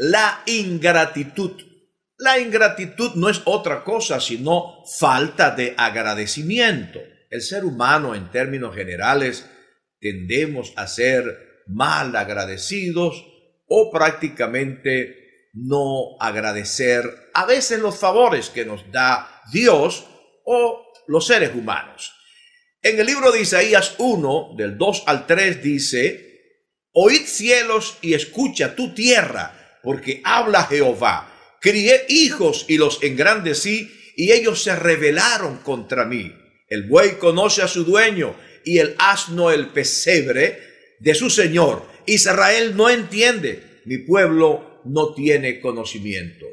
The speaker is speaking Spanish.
la ingratitud. La ingratitud no es otra cosa sino falta de agradecimiento. El ser humano en términos generales tendemos a ser mal agradecidos o prácticamente no agradecer a veces los favores que nos da Dios o los seres humanos. En el libro de Isaías 1, del 2 al 3, dice, Oíd cielos y escucha tu tierra porque habla Jehová. Crié hijos y los engrandecí, y ellos se rebelaron contra mí. El buey conoce a su dueño y el asno el pesebre de su señor. Israel no entiende, mi pueblo no tiene conocimiento.